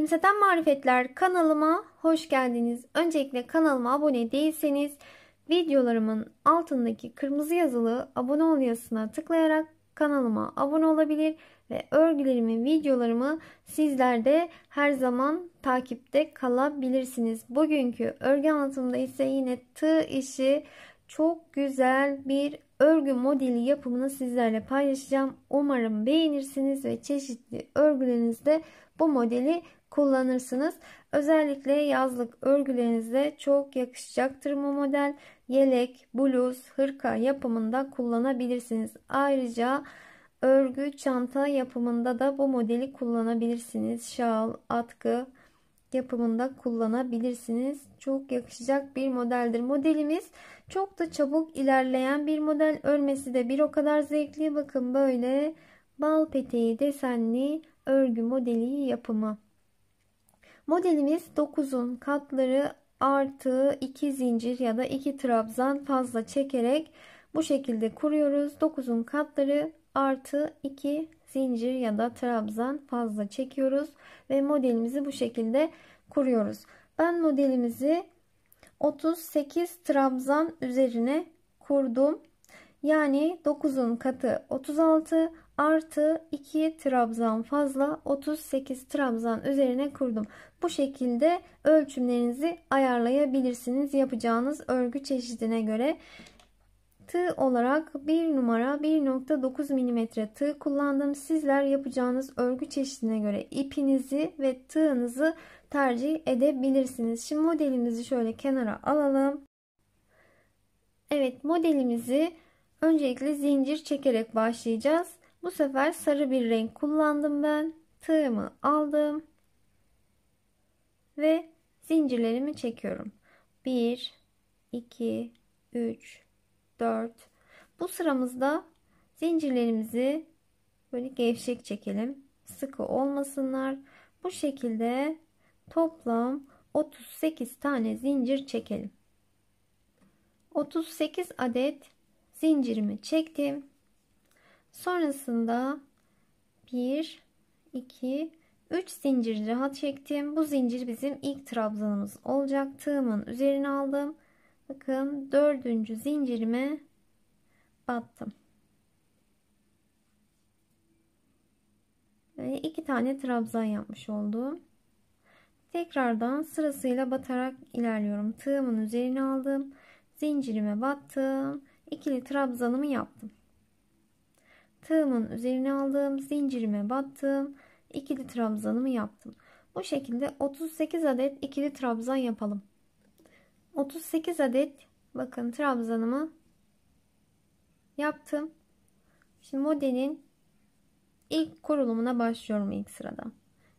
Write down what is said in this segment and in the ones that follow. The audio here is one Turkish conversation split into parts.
Gülümseten Marifetler kanalıma hoş geldiniz. Öncelikle kanalıma abone değilseniz videolarımın altındaki kırmızı yazılı abone ol yazısına tıklayarak kanalıma abone olabilir ve örgülerimi, videolarımı sizler de her zaman takipte kalabilirsiniz. Bugünkü örgü anlatımında ise yine tığ işi çok güzel bir örgü modeli yapımını sizlerle paylaşacağım. Umarım beğenirsiniz ve çeşitli örgülerinizde bu modeli kullanırsınız. Özellikle yazlık örgülerinizde çok yakışacaktır bu model. Yelek, bluz, hırka yapımında kullanabilirsiniz. Ayrıca örgü çanta yapımında da bu modeli kullanabilirsiniz. Şal, atkı yapımında kullanabilirsiniz. Çok yakışacak bir modeldir. Modelimiz çok da çabuk ilerleyen bir model. Örmesi de bir o kadar zevkli. Bakın böyle bal peteği desenli örgü modeli yapımı. Modelimiz 9'un katları artı 2 zincir ya da 2 trabzan fazla çekerek bu şekilde kuruyoruz. 9'un katları artı 2 zincir ya da trabzan fazla çekiyoruz ve modelimizi bu şekilde kuruyoruz. Ben modelimizi 38 trabzan üzerine kurdum. Yani 9'un katı 36 artı 2 trabzan fazla 38 trabzan üzerine kurdum. Bu şekilde ölçümlerinizi ayarlayabilirsiniz yapacağınız örgü çeşidine göre. Tığ olarak 1 numara 1.9 mm tığ kullandım. Sizler yapacağınız örgü çeşidine göre ipinizi ve tığınızı tercih edebilirsiniz. Şimdi modelimizi şöyle kenara alalım. Evet modelimizi Öncelikle zincir çekerek başlayacağız. Bu sefer sarı bir renk kullandım ben. Tığımı aldım. Ve zincirlerimi çekiyorum. 1, 2, 3, 4. Bu sıramızda zincirlerimizi böyle gevşek çekelim. Sıkı olmasınlar. Bu şekilde toplam 38 tane zincir çekelim. 38 adet zincirimi çektim. Sonrasında 1 2 3 zincir daha çektim. Bu zincir bizim ilk trabzanımız olacak. Tığımın üzerine aldım. Bakın dördüncü zincirime battım. Ve iki tane trabzan yapmış oldum. Tekrardan sırasıyla batarak ilerliyorum. Tığımın üzerine aldım. Zincirime battım ikili trabzanımı yaptım. Tığımın üzerine aldığım zincirime battığım ikili trabzanımı yaptım. Bu şekilde 38 adet ikili trabzan yapalım. 38 adet bakın trabzanımı yaptım. Şimdi modelin ilk kurulumuna başlıyorum ilk sırada.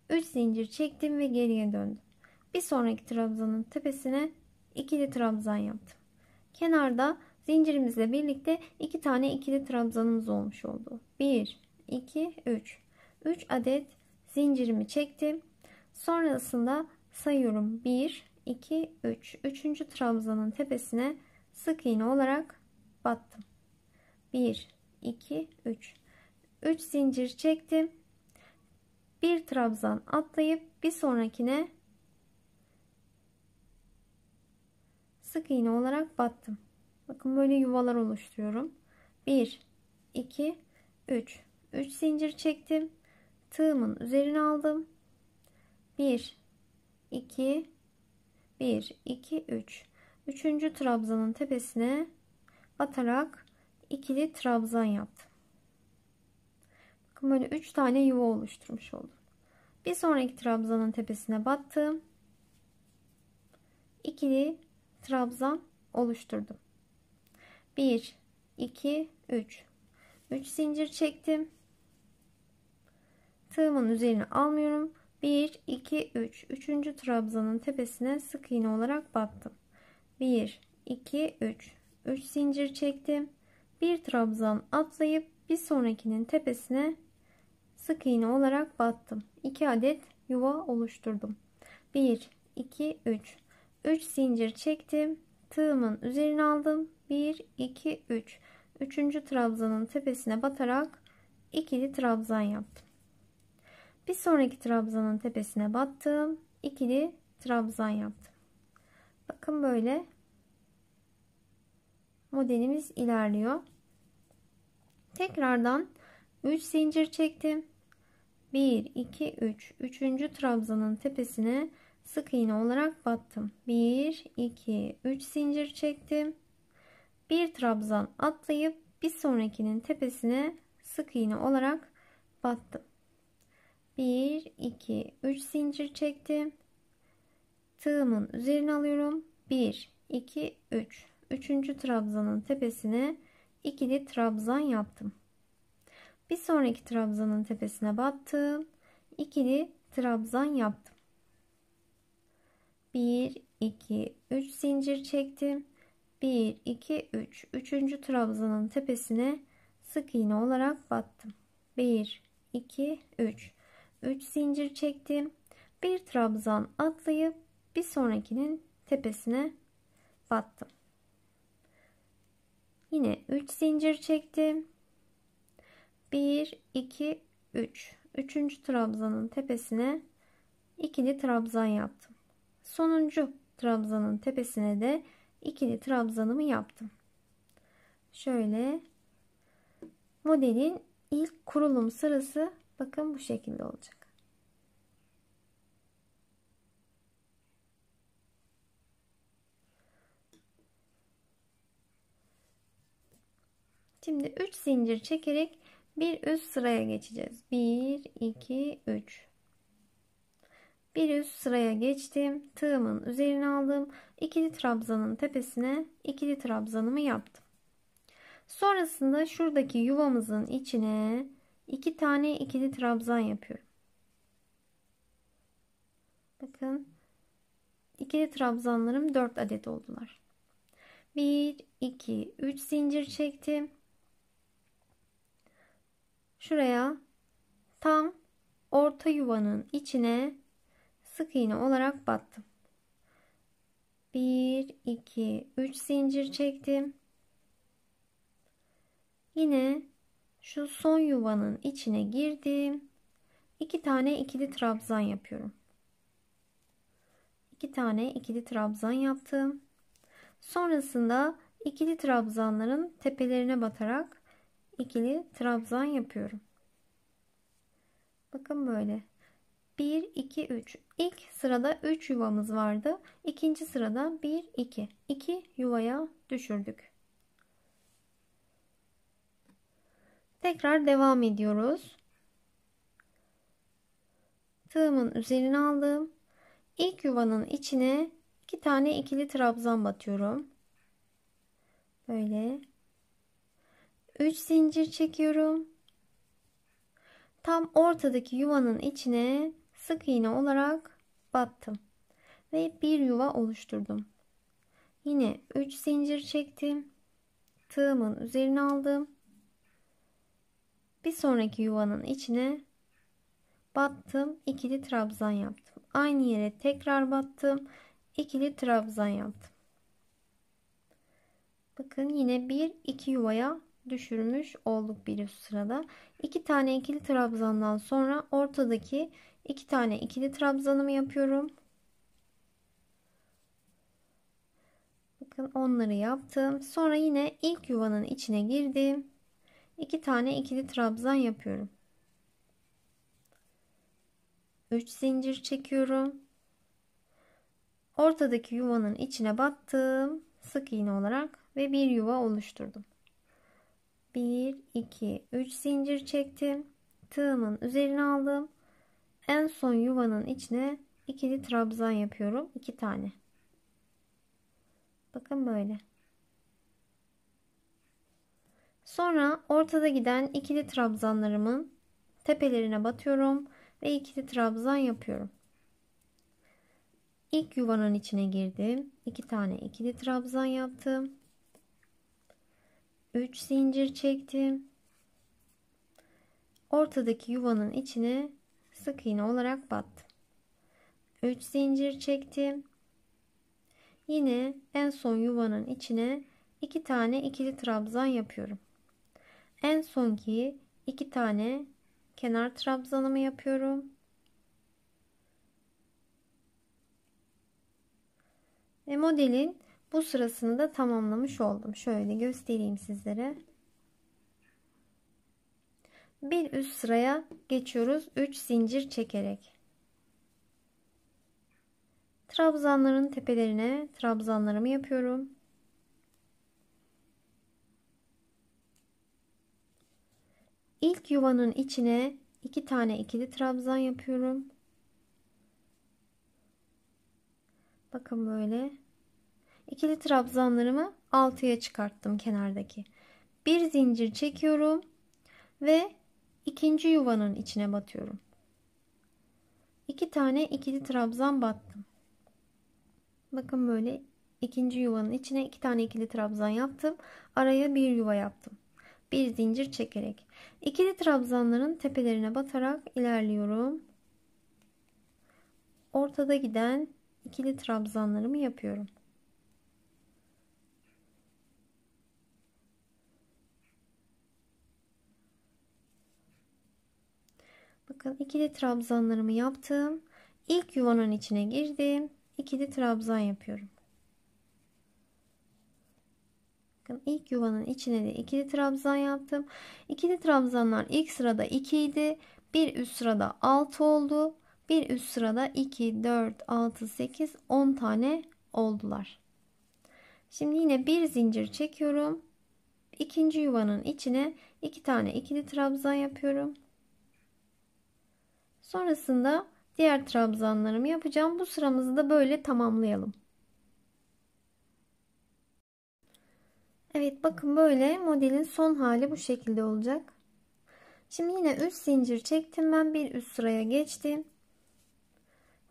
3 zincir çektim ve geriye döndüm. Bir sonraki trabzanın tepesine ikili trabzan yaptım. Kenarda Zincirimizle birlikte 2 tane ikili trabzanımız olmuş oldu. 1, 2, 3. 3 adet zincirimi çektim. Sonrasında sayıyorum 1, 2, 3. Üçüncü trabzanın tepesine sık iğne olarak battım. 1, 2, 3. 3 zincir çektim. Bir trabzan atlayıp bir sonrakine sık iğne olarak battım. Bakın böyle yuvalar oluşturuyorum. 1, 2, 3. 3 zincir çektim. Tığımın üzerine aldım. 1, 2, 1, 2, 3. Üçüncü trabzanın tepesine atarak ikili trabzan yaptım. Bakın böyle 3 tane yuva oluşturmuş oldum. Bir sonraki trabzanın tepesine battım. İkili trabzan oluşturdum. 1 2 3 3 zincir çektim tığımın üzerine almıyorum 1 2 3 3. trabzanın tepesine sık iğne olarak battım 1 2 3 3 zincir çektim bir trabzan atlayıp bir sonrakinin tepesine sık iğne olarak battım 2 adet yuva oluşturdum 1 2 3 3 zincir çektim tığımın üzerine aldım 1, 2, 3. Üçüncü trabzanın tepesine batarak ikili trabzan yaptım. Bir sonraki trabzanın tepesine battım. ikili trabzan yaptım. Bakın böyle modelimiz ilerliyor. Tekrardan 3 zincir çektim. 1 2 3 3. trabzanın tepesine sık iğne olarak battım. 1 2 3 zincir çektim bir trabzan atlayıp bir sonrakinin tepesine sık iğne olarak battım. 1 2 3 zincir çektim. Tığımın üzerine alıyorum. 1 2 3. 3. trabzanın tepesine ikili trabzan yaptım. Bir sonraki trabzanın tepesine battım. İkili trabzan yaptım. 1 2 3 zincir çektim. 1, 2, 3. Üçüncü trabzanın tepesine sık iğne olarak battım. 1, 2, 3. 3 zincir çektim. Bir trabzan atlayıp bir sonrakinin tepesine battım. Yine 3 zincir çektim. 1, 2, 3. Üçüncü trabzanın tepesine ikili trabzan yaptım. Sonuncu trabzanın tepesine de ikili trabzanımı yaptım. Şöyle modelin ilk kurulum sırası bakın bu şekilde olacak. Şimdi 3 zincir çekerek bir üst sıraya geçeceğiz. 1 2 3 bir üst sıraya geçtim. Tığımın üzerine aldım. İkili trabzanın tepesine ikili trabzanımı yaptım. Sonrasında şuradaki yuvamızın içine iki tane ikili trabzan yapıyorum. Bakın ikili trabzanlarım 4 adet oldular. 1 2 3 zincir çektim. Şuraya tam orta yuvanın içine sık iğne olarak battım. 1 2 3 zincir çektim. Yine şu son yuvanın içine girdim. 2 tane ikili trabzan yapıyorum. 2 tane ikili trabzan yaptım. Sonrasında ikili trabzanların tepelerine batarak ikili trabzan yapıyorum. Bakın böyle 1, 2, 3. İlk sırada 3 yuvamız vardı. İkinci sırada 1, 2. 2 yuvaya düşürdük. Tekrar devam ediyoruz. Tığımın üzerine aldım. İlk yuvanın içine 2 iki tane ikili trabzan batıyorum. Böyle. 3 zincir çekiyorum. Tam ortadaki yuvanın içine sık iğne olarak battım ve bir yuva oluşturdum. Yine 3 zincir çektim. Tığımın üzerine aldım. Bir sonraki yuvanın içine battım. ikili trabzan yaptım. Aynı yere tekrar battım. ikili trabzan yaptım. Bakın yine bir iki yuvaya düşürmüş olduk bir üst sırada. İki tane ikili trabzandan sonra ortadaki iki tane ikili trabzanımı yapıyorum. Bakın onları yaptım. Sonra yine ilk yuvanın içine girdim. İki tane ikili trabzan yapıyorum. 3 zincir çekiyorum. Ortadaki yuvanın içine battım. Sık iğne olarak ve bir yuva oluşturdum. 1 2 3 zincir çektim tığımın üzerine aldım en son yuvanın içine ikili trabzan yapıyorum iki tane bakın böyle sonra ortada giden ikili trabzanlarımın tepelerine batıyorum ve ikili trabzan yapıyorum İlk yuvanın içine girdim. 2 iki tane ikili trabzan yaptım. 3 zincir çektim. Ortadaki yuvanın içine sık iğne olarak battım. 3 zincir çektim. Yine en son yuvanın içine 2 tane ikili trabzan yapıyorum. En sonki 2 tane kenar trabzanımı yapıyorum. Ve modelin bu sırasını da tamamlamış oldum. Şöyle göstereyim sizlere. Bir üst sıraya geçiyoruz. 3 zincir çekerek. Trabzanların tepelerine trabzanlarımı yapıyorum. İlk yuvanın içine iki tane ikili trabzan yapıyorum. Bakın böyle İkili trabzanlarımı 6'ya çıkarttım kenardaki. Bir zincir çekiyorum ve ikinci yuvanın içine batıyorum. 2 tane ikili trabzan battım. Bakın böyle ikinci yuvanın içine iki tane ikili trabzan yaptım. Araya bir yuva yaptım. Bir zincir çekerek. İkili trabzanların tepelerine batarak ilerliyorum. Ortada giden ikili trabzanlarımı yapıyorum. bakın ikili trabzanlarımı yaptım. İlk yuvanın içine girdim. İkili trabzan yapıyorum. Bakın ilk yuvanın içine de ikili trabzan yaptım. İkili trabzanlar ilk sırada 2 idi. Bir üst sırada 6 oldu. Bir üst sırada 2, 4, 6, 8, 10 tane oldular. Şimdi yine bir zincir çekiyorum. İkinci yuvanın içine iki tane ikili trabzan yapıyorum. Sonrasında diğer trabzanlarımı yapacağım. Bu sıramızı da böyle tamamlayalım. Evet bakın böyle modelin son hali bu şekilde olacak. Şimdi yine 3 zincir çektim ben bir üst sıraya geçtim.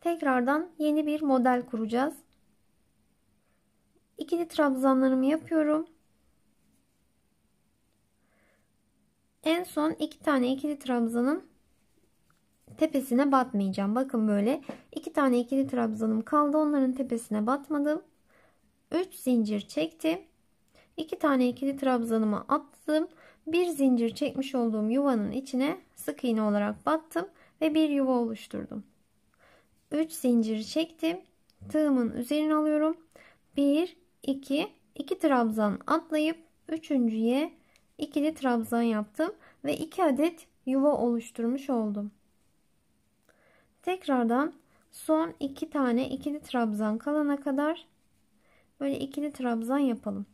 Tekrardan yeni bir model kuracağız. İkili trabzanlarımı yapıyorum. En son iki tane ikili trabzanın tepesine batmayacağım. Bakın böyle iki tane ikili trabzanım kaldı. Onların tepesine batmadım. 3 zincir çektim. 2 tane ikili trabzanımı attım. Bir zincir çekmiş olduğum yuvanın içine sık iğne olarak battım ve bir yuva oluşturdum. 3 zincir çektim. Tığımın üzerine alıyorum. 1 2 2 trabzan atlayıp üçüncüye ikili trabzan yaptım ve 2 adet yuva oluşturmuş oldum. Tekrardan son iki tane ikili trabzan kalana kadar böyle ikili trabzan yapalım.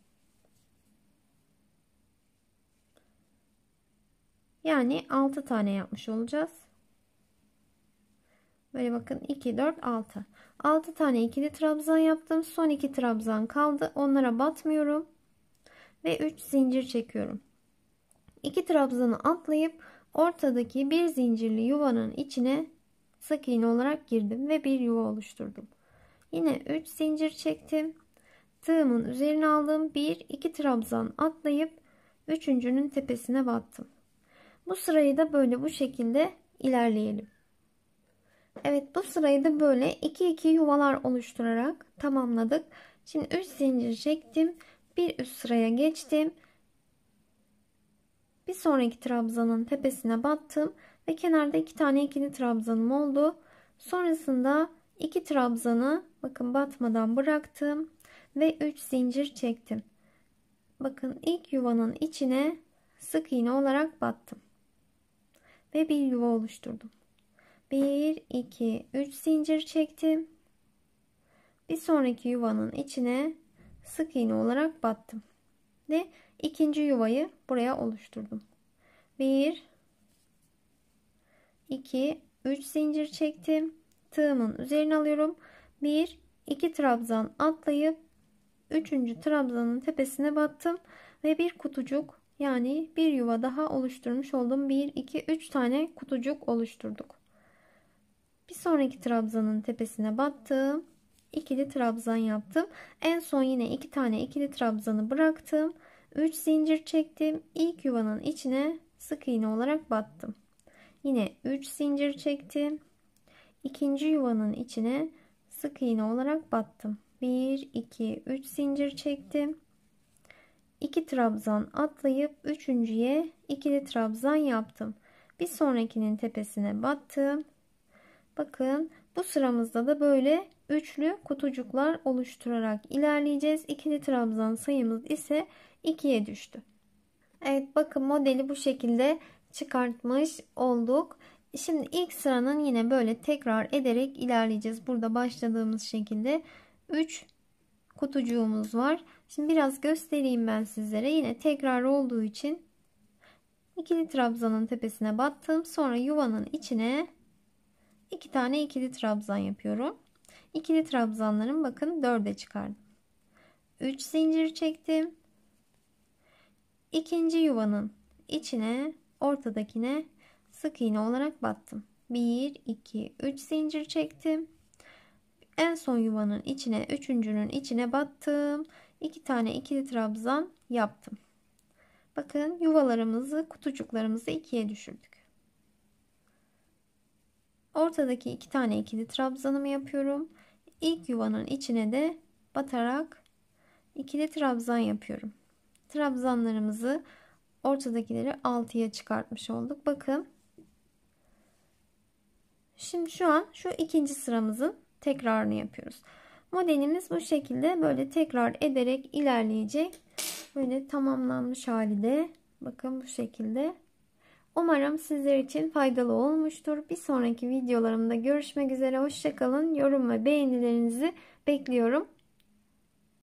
Yani 6 tane yapmış olacağız. Böyle bakın 2 4 6. 6 tane ikili trabzan yaptım. Son 2 trabzan kaldı. Onlara batmıyorum ve 3 zincir çekiyorum. 2 trabzanı atlayıp ortadaki bir zincirli yuvanın içine sık iğne olarak girdim ve bir yuva oluşturdum. Yine 3 zincir çektim. Tığımın üzerine aldığım 1-2 trabzan atlayıp üçüncünün tepesine battım. Bu sırayı da böyle bu şekilde ilerleyelim. Evet bu sırayı da böyle 2-2 yuvalar oluşturarak tamamladık. Şimdi 3 zincir çektim. Bir üst sıraya geçtim. Bir sonraki trabzanın tepesine battım. Ve kenarda iki tane ikili trabzanım oldu. Sonrasında iki trabzanı bakın batmadan bıraktım. Ve 3 zincir çektim. Bakın ilk yuvanın içine sık iğne olarak battım. Ve bir yuva oluşturdum. 1, 2, 3 zincir çektim. Bir sonraki yuvanın içine sık iğne olarak battım. Ve ikinci yuvayı buraya oluşturdum. 1, 2 3 zincir çektim. Tığımın üzerine alıyorum. 1 2 trabzan atlayıp 3. trabzanın tepesine battım ve bir kutucuk yani bir yuva daha oluşturmuş oldum. 1 2 3 tane kutucuk oluşturduk. Bir sonraki trabzanın tepesine battım. ikili trabzan yaptım. En son yine iki tane ikili trabzanı bıraktım. 3 zincir çektim. ilk yuvanın içine sık iğne olarak battım. Yine 3 zincir çektim. İkinci yuvanın içine sık iğne olarak battım. 1 2 3 zincir çektim. 2 trabzan atlayıp üçüncüye ikili trabzan yaptım. Bir sonrakinin tepesine battım. Bakın bu sıramızda da böyle üçlü kutucuklar oluşturarak ilerleyeceğiz. İkili trabzan sayımız ise 2'ye düştü. Evet bakın modeli bu şekilde çıkartmış olduk. Şimdi ilk sıranın yine böyle tekrar ederek ilerleyeceğiz. Burada başladığımız şekilde 3 kutucuğumuz var. Şimdi biraz göstereyim ben sizlere. Yine tekrar olduğu için ikili trabzanın tepesine battım. Sonra yuvanın içine iki tane ikili trabzan yapıyorum. İkili trabzanların bakın 4'e çıkardım. 3 zincir çektim. İkinci yuvanın içine ortadakine sık iğne olarak battım 1 2 3 zincir çektim en son yuvanın içine üçüncünün içine battım iki tane ikili trabzan yaptım bakın yuvalarımızı kutucuklarımızı ikiye düşürdük ortadaki iki tane ikili trabzanımı yapıyorum İlk yuvanın içine de batarak ikili trabzan yapıyorum trabzanlarımızı Ortadakileri 6'ya çıkartmış olduk. Bakın. Şimdi şu an şu ikinci sıramızın tekrarını yapıyoruz. Modelimiz bu şekilde böyle tekrar ederek ilerleyecek. Böyle tamamlanmış hali bakın bu şekilde. Umarım sizler için faydalı olmuştur. Bir sonraki videolarımda görüşmek üzere. Hoşçakalın. Yorum ve beğenilerinizi bekliyorum.